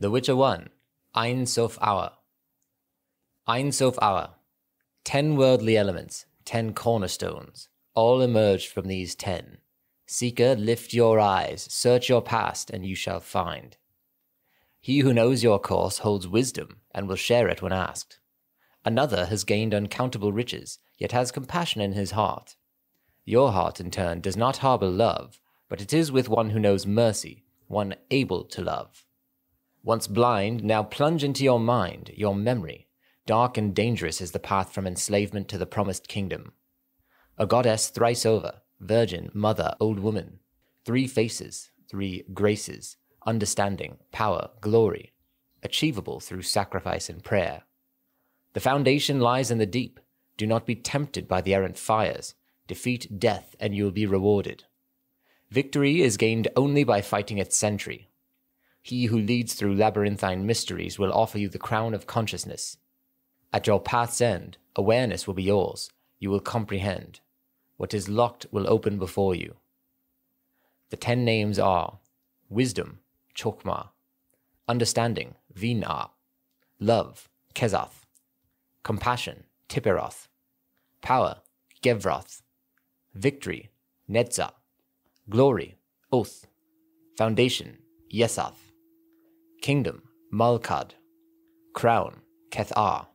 The Witcher 1, Ein Sof Hour. Ein Sof Hour. Ten worldly elements, ten cornerstones, all emerged from these ten. Seeker, lift your eyes, search your past, and you shall find. He who knows your course holds wisdom, and will share it when asked. Another has gained uncountable riches, yet has compassion in his heart. Your heart, in turn, does not harbor love, but it is with one who knows mercy, one able to love. Once blind, now plunge into your mind, your memory. Dark and dangerous is the path from enslavement to the promised kingdom. A goddess thrice over, virgin, mother, old woman. Three faces, three graces, understanding, power, glory, achievable through sacrifice and prayer. The foundation lies in the deep. Do not be tempted by the errant fires. Defeat death, and you will be rewarded. Victory is gained only by fighting its sentry, he who leads through labyrinthine mysteries will offer you the crown of consciousness. At your path's end, awareness will be yours. You will comprehend. What is locked will open before you. The ten names are Wisdom, Chokma, Understanding, Vina, Love, Kezath, Compassion, Tipperoth, Power, Gevroth, Victory, Netzah, Glory, Oath, Foundation, Yesath kingdom, malkad, crown, keth'ah,